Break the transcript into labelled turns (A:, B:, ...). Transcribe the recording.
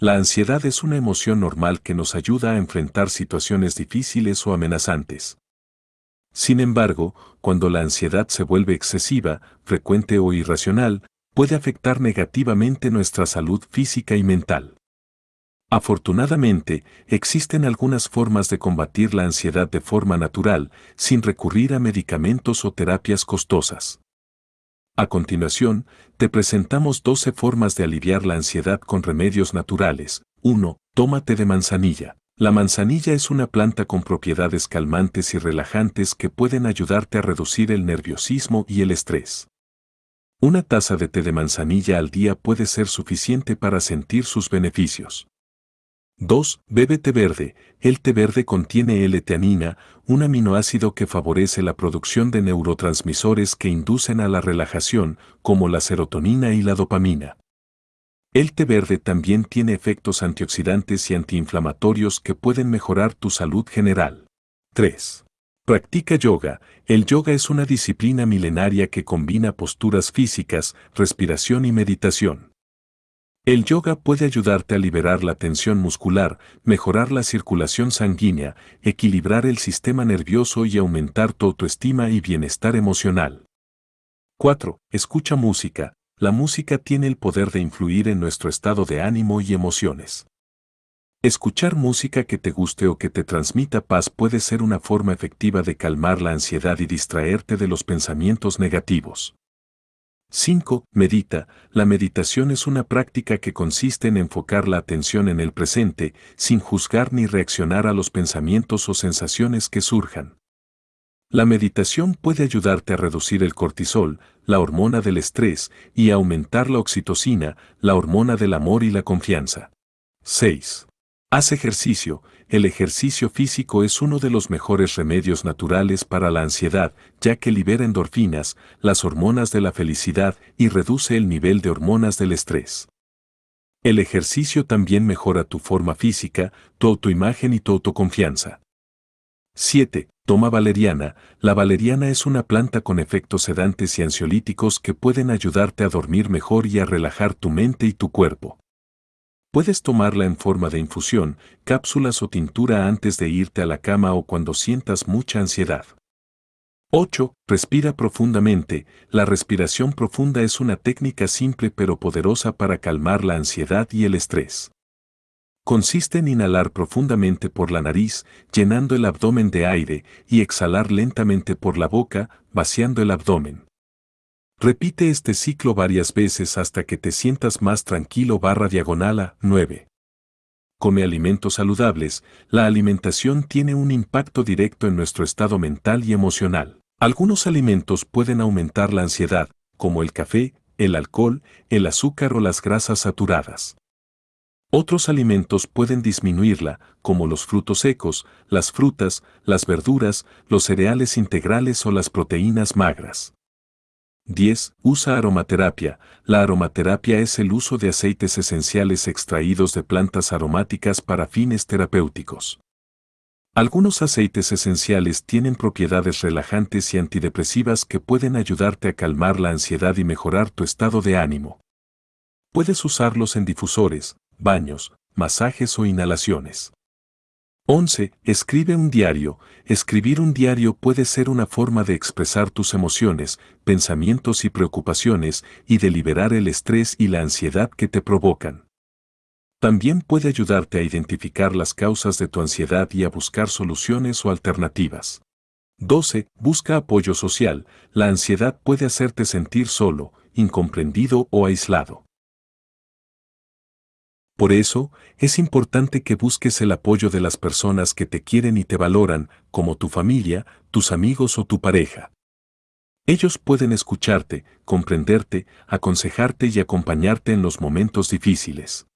A: La ansiedad es una emoción normal que nos ayuda a enfrentar situaciones difíciles o amenazantes. Sin embargo, cuando la ansiedad se vuelve excesiva, frecuente o irracional, puede afectar negativamente nuestra salud física y mental. Afortunadamente, existen algunas formas de combatir la ansiedad de forma natural, sin recurrir a medicamentos o terapias costosas. A continuación, te presentamos 12 formas de aliviar la ansiedad con remedios naturales. 1. Tómate de manzanilla. La manzanilla es una planta con propiedades calmantes y relajantes que pueden ayudarte a reducir el nerviosismo y el estrés. Una taza de té de manzanilla al día puede ser suficiente para sentir sus beneficios. 2. Bebe té verde. El té verde contiene L-teanina, un aminoácido que favorece la producción de neurotransmisores que inducen a la relajación, como la serotonina y la dopamina. El té verde también tiene efectos antioxidantes y antiinflamatorios que pueden mejorar tu salud general. 3. Practica yoga. El yoga es una disciplina milenaria que combina posturas físicas, respiración y meditación. El yoga puede ayudarte a liberar la tensión muscular, mejorar la circulación sanguínea, equilibrar el sistema nervioso y aumentar tu autoestima y bienestar emocional. 4. Escucha música. La música tiene el poder de influir en nuestro estado de ánimo y emociones. Escuchar música que te guste o que te transmita paz puede ser una forma efectiva de calmar la ansiedad y distraerte de los pensamientos negativos. 5. Medita. La meditación es una práctica que consiste en enfocar la atención en el presente, sin juzgar ni reaccionar a los pensamientos o sensaciones que surjan. La meditación puede ayudarte a reducir el cortisol, la hormona del estrés, y a aumentar la oxitocina, la hormona del amor y la confianza. 6. Haz ejercicio. El ejercicio físico es uno de los mejores remedios naturales para la ansiedad, ya que libera endorfinas, las hormonas de la felicidad, y reduce el nivel de hormonas del estrés. El ejercicio también mejora tu forma física, tu autoimagen y tu autoconfianza. 7. Toma valeriana. La valeriana es una planta con efectos sedantes y ansiolíticos que pueden ayudarte a dormir mejor y a relajar tu mente y tu cuerpo. Puedes tomarla en forma de infusión, cápsulas o tintura antes de irte a la cama o cuando sientas mucha ansiedad. 8. Respira profundamente. La respiración profunda es una técnica simple pero poderosa para calmar la ansiedad y el estrés. Consiste en inhalar profundamente por la nariz, llenando el abdomen de aire, y exhalar lentamente por la boca, vaciando el abdomen. Repite este ciclo varias veces hasta que te sientas más tranquilo barra diagonal a 9. Come alimentos saludables, la alimentación tiene un impacto directo en nuestro estado mental y emocional. Algunos alimentos pueden aumentar la ansiedad, como el café, el alcohol, el azúcar o las grasas saturadas. Otros alimentos pueden disminuirla, como los frutos secos, las frutas, las verduras, los cereales integrales o las proteínas magras. 10. Usa aromaterapia. La aromaterapia es el uso de aceites esenciales extraídos de plantas aromáticas para fines terapéuticos. Algunos aceites esenciales tienen propiedades relajantes y antidepresivas que pueden ayudarte a calmar la ansiedad y mejorar tu estado de ánimo. Puedes usarlos en difusores, baños, masajes o inhalaciones. 11. Escribe un diario. Escribir un diario puede ser una forma de expresar tus emociones, pensamientos y preocupaciones y de liberar el estrés y la ansiedad que te provocan. También puede ayudarte a identificar las causas de tu ansiedad y a buscar soluciones o alternativas. 12. Busca apoyo social. La ansiedad puede hacerte sentir solo, incomprendido o aislado. Por eso, es importante que busques el apoyo de las personas que te quieren y te valoran, como tu familia, tus amigos o tu pareja. Ellos pueden escucharte, comprenderte, aconsejarte y acompañarte en los momentos difíciles.